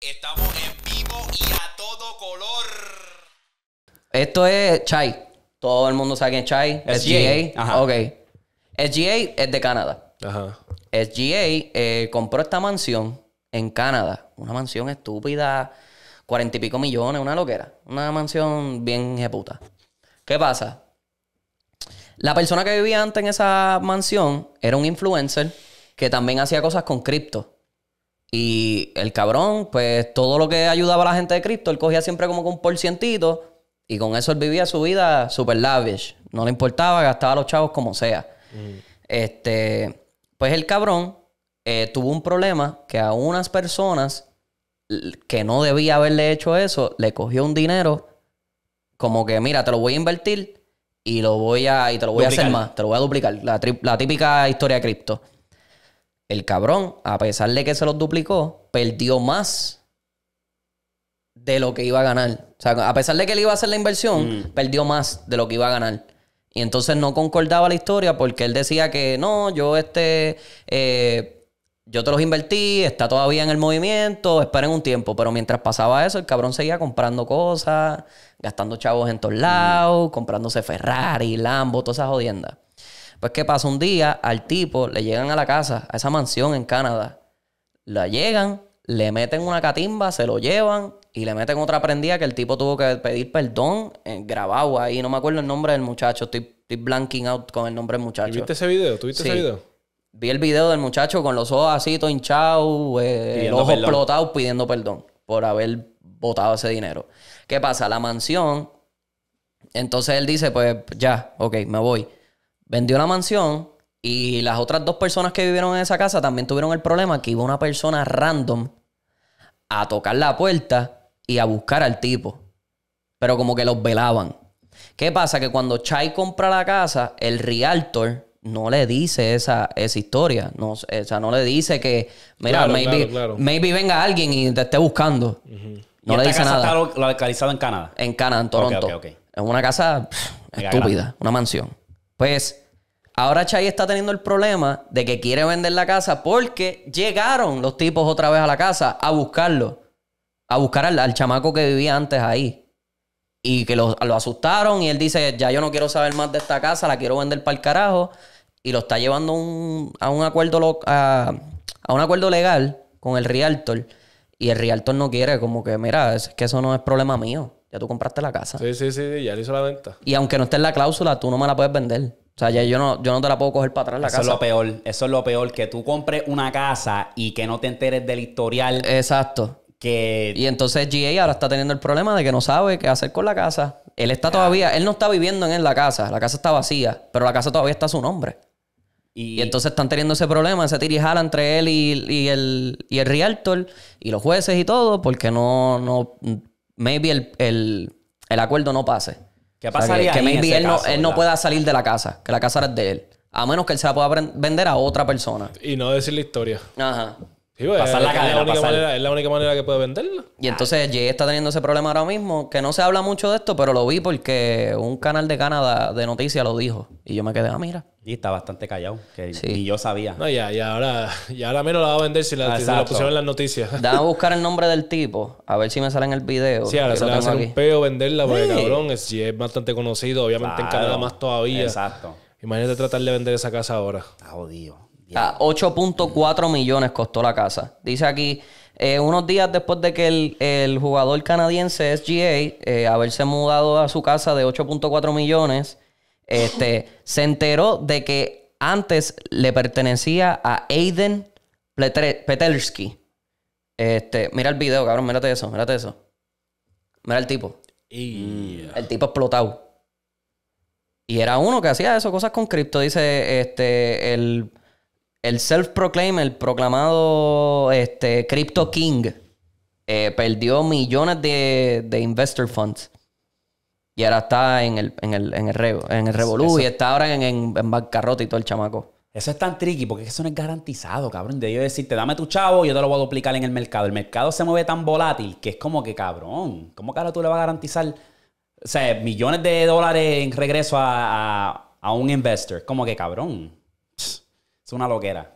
Estamos en vivo y a todo color. Esto es Chai. Todo el mundo sabe quién es Chai. SGA. SGA. Ok. SGA es de Canadá. Ajá. SGA eh, compró esta mansión en Canadá. Una mansión estúpida. Cuarenta y pico millones, una loquera. Una mansión bien puta. ¿Qué pasa? La persona que vivía antes en esa mansión era un influencer que también hacía cosas con cripto. Y el cabrón, pues todo lo que ayudaba a la gente de cripto, él cogía siempre como con un por y con eso él vivía su vida super lavish. No le importaba, gastaba a los chavos como sea. Mm. Este, pues el cabrón eh, tuvo un problema que a unas personas que no debía haberle hecho eso, le cogió un dinero como que, mira, te lo voy a invertir y lo voy a y te lo voy a hacer más, te lo voy a duplicar. La, la típica historia de cripto. El cabrón, a pesar de que se los duplicó, perdió más de lo que iba a ganar. O sea, a pesar de que él iba a hacer la inversión, mm. perdió más de lo que iba a ganar. Y entonces no concordaba la historia porque él decía que no, yo este, eh, yo te los invertí, está todavía en el movimiento, esperen un tiempo. Pero mientras pasaba eso, el cabrón seguía comprando cosas, gastando chavos en todos mm. lados, comprándose Ferrari, Lambo, todas esas jodiendas. Pues, ¿qué pasa? Un día al tipo le llegan a la casa, a esa mansión en Canadá. La llegan, le meten una catimba, se lo llevan y le meten otra prendida que el tipo tuvo que pedir perdón En eh, grabado ahí. No me acuerdo el nombre del muchacho. Estoy, blanking out con el nombre del muchacho. ¿Viste ese video? ¿Tuviste ese video? Vi el video del muchacho con los ojos así, todo hinchado, el eh, ojo explotado, pidiendo perdón por haber botado ese dinero. ¿Qué pasa? La mansión. Entonces él dice, pues ya, ok, me voy vendió la mansión y las otras dos personas que vivieron en esa casa también tuvieron el problema que iba una persona random a tocar la puerta y a buscar al tipo. Pero como que los velaban. ¿Qué pasa? Que cuando Chai compra la casa, el realtor no le dice esa, esa historia. No, o sea, no le dice que, mira, maybe, venga alguien y te esté buscando. No le esta casa Está localizada en Canadá. En Canadá, en Toronto. Es una casa estúpida, una mansión. Pues Ahora Chay está teniendo el problema de que quiere vender la casa porque llegaron los tipos otra vez a la casa a buscarlo. A buscar al, chamaco que vivía antes ahí. Y que lo, asustaron y él dice, ya yo no quiero saber más de esta casa, la quiero vender para el carajo. Y lo está llevando a, un acuerdo a, a, un acuerdo legal con el Realtor. Y el Realtor no quiere, como que, mira, es que eso no es problema mío. Ya tú compraste la casa. Sí, sí, sí, ya le hizo la venta. Y aunque no esté en la cláusula, tú no me la puedes vender. O sea, ya yo no, yo no te la puedo coger para atrás la casa. Eso es lo peor. Eso es lo peor. Que tú compres una casa y que no te enteres del historial. Exacto. Que... Y entonces GA ahora está teniendo el problema de que no sabe qué hacer con la casa. Él está todavía... Él no está viviendo en la casa. La casa está vacía. Pero la casa todavía está a su nombre. Y, entonces están teniendo ese problema, ese tirijala entre él y, el, y el realtor y los jueces y todo, porque no, no, maybe el, el acuerdo no pase que, él, no, pueda salir de la casa, que la casa era de él. A menos que él se la pueda vender a otra persona. Y no decir la historia. Ajá. Pues, pasar la única es la única manera que puede venderla. Y entonces Jay está teniendo ese problema ahora mismo, que no se habla mucho de esto, pero lo vi porque un canal de Canadá de noticias lo dijo. Y yo me quedé, ah, mira. Y está bastante callado, que ni yo sabía. No, ya, ahora, ya menos la va a vender si la, pusieron en las noticias. Dame a buscar el nombre del tipo, a ver si me sale en el video. Sí, ahora se le va a hacer un peo venderla, porque el cabrón, es, bastante conocido, obviamente en Canadá más todavía. Exacto. Imagínate tratar de vender esa casa ahora. Está 8.4 millones costó la casa. Dice aquí, eh, unos días después de que el, jugador canadiense SGA eh, haberse mudado a su casa de 8.4 millones este, se enteró de que antes le pertenecía a Aiden Petersky. Este, mira el video, cabrón, mírate eso, mírate eso. Mira el tipo. El tipo explotado. Y era uno que hacía eso, cosas con cripto. Dice, este, el, self-proclaim, el proclamado este, Crypto King, eh, perdió millones de, de investor funds y ahora está en el, en el, en el, y está ahora en, en, bancarrota y todo el chamaco. Eso es tan tricky porque eso no es garantizado, cabrón. De yo decirte, dame tu chavo, y yo te lo voy a duplicar en el mercado. El mercado se mueve tan volátil que es como que, cabrón, ¿cómo ahora tú le vas a garantizar millones de dólares en regreso a, un investor? Como que, cabrón, es una loquera.